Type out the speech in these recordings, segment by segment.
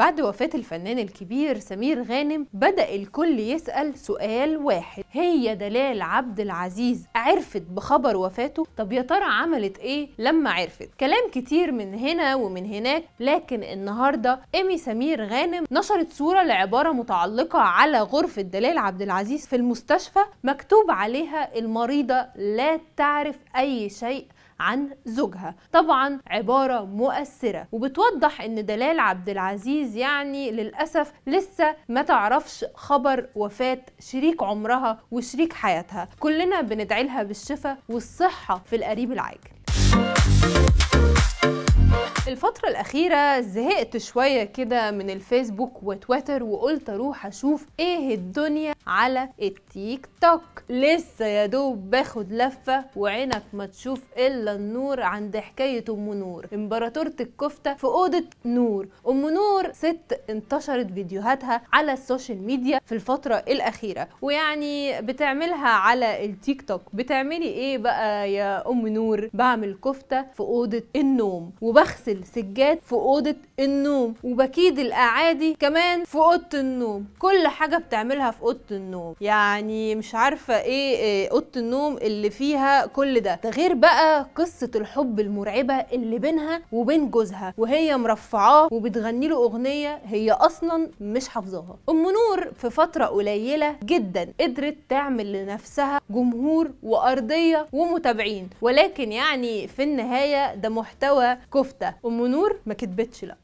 بعد وفاة الفنان الكبير سمير غانم بدأ الكل يسأل سؤال واحد هي دلال عبد العزيز عرفت بخبر وفاته طب يا ترى عملت ايه لما عرفت كلام كتير من هنا ومن هناك لكن النهارده ايمي سمير غانم نشرت صورة لعبارة متعلقة على غرفة دلال عبد العزيز في المستشفى مكتوب عليها المريضة لا تعرف اي شيء عن زوجها طبعا عبارة مؤثرة وبتوضح ان دلال عبد العزيز يعني للأسف لسه ما تعرفش خبر وفاة شريك عمرها وشريك حياتها كلنا بندعي لها بالشفاء والصحة في القريب العاجل الفترة الأخيرة زهقت شوية كده من الفيسبوك وتويتر وقلت أروح أشوف إيه الدنيا على التيك توك لسه يا دوب باخد لفة وعينك ما تشوف إلا النور عند حكاية أم نور إمبراطورة الكفتة في أوضة نور أم نور ست انتشرت فيديوهاتها على السوشيال ميديا في الفترة الأخيرة ويعني بتعملها على التيك توك بتعملي إيه بقى يا أم نور بعمل كفتة في أوضة النوم وبغسل السجاد في اوضه النوم وبكيد الاعادي كمان في اوضه النوم كل حاجه بتعملها في اوضه النوم يعني مش عارفه إيه،, ايه اوضه النوم اللي فيها كل ده ده غير بقى قصه الحب المرعبه اللي بينها وبين جوزها وهي مرفعاه وبتغني له اغنيه هي اصلا مش حافظاها ام نور في فتره قليله جدا قدرت تعمل لنفسها جمهور وارضيه ومتابعين ولكن يعني في النهايه ده محتوى كفته ام نور ما كتبتش لا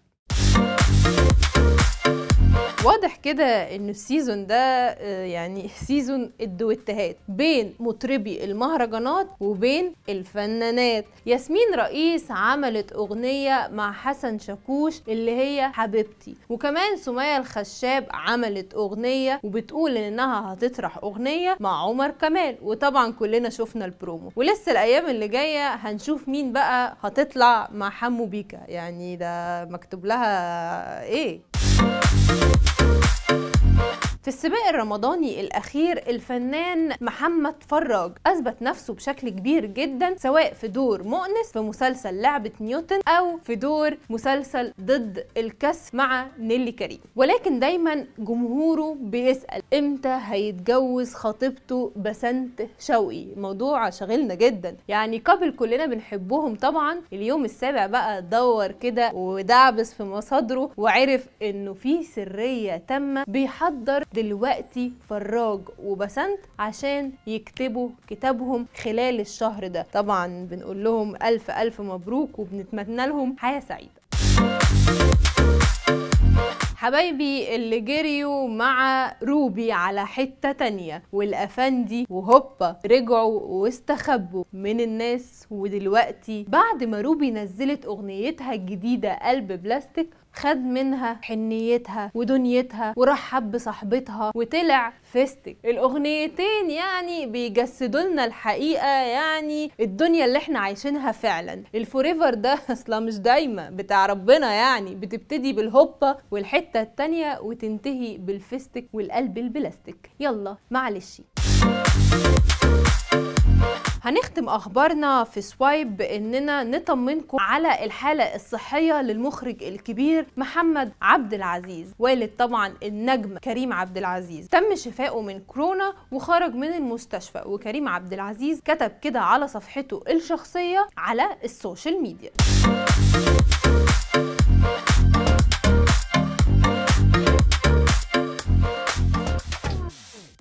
واضح كده ان السيزون ده آه، يعني سيزون الدويتهات بين مطربي المهرجانات وبين الفنانات ياسمين رئيس عملت اغنيه مع حسن شاكوش اللي هي حبيبتي وكمان سمية الخشاب عملت اغنيه وبتقول انها هتطرح اغنيه مع عمر كمال وطبعا كلنا شفنا البرومو ولسه الايام اللي جايه هنشوف مين بقى هتطلع مع حمو بيكا يعني ده مكتوب لها ايه Thank you. في السباق الرمضاني الأخير الفنان محمد فراج أثبت نفسه بشكل كبير جدا سواء في دور مؤنس في مسلسل لعبة نيوتن أو في دور مسلسل ضد الكس مع نيلي كريم ولكن دايما جمهوره بيسأل إمتى هيتجوز خطيبته بسنت شوقي موضوع شغلنا جدا يعني قبل كلنا بنحبهم طبعا اليوم السابع بقى دور كده ودعبس في مصادره وعرف انه في سريه تامه بيحضر دلوقتي فراج وبسنت عشان يكتبوا كتابهم خلال الشهر ده طبعا بنقول لهم ألف ألف مبروك وبنتمنى لهم حياة سعيدة حبايبي اللي جريوا مع روبي على حتة تانية والأفندي وهوبا رجعوا واستخبوا من الناس ودلوقتي بعد ما روبي نزلت أغنيتها الجديدة قلب بلاستيك خد منها حنيتها ودنيتها ورحب بصاحبتها وطلع فيستك الاغنيتين يعني بيجسدوا لنا الحقيقه يعني الدنيا اللي احنا عايشينها فعلا الفوريفر ده اصلا مش دايما بتاع ربنا يعني بتبتدي بالهوبا والحته التانيه وتنتهي بالفيستك والقلب البلاستيك يلا معلش هنختم اخبارنا في سوايب باننا نطمنكم على الحاله الصحيه للمخرج الكبير محمد عبد العزيز والد طبعا النجم كريم عبد العزيز تم شفائه من كورونا وخرج من المستشفى وكريم عبد العزيز كتب كده على صفحته الشخصيه على السوشيال ميديا